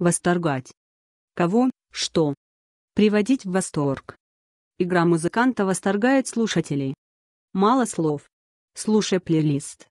Восторгать. Кого, что. Приводить в восторг. Игра музыканта восторгает слушателей. Мало слов. Слушай плейлист.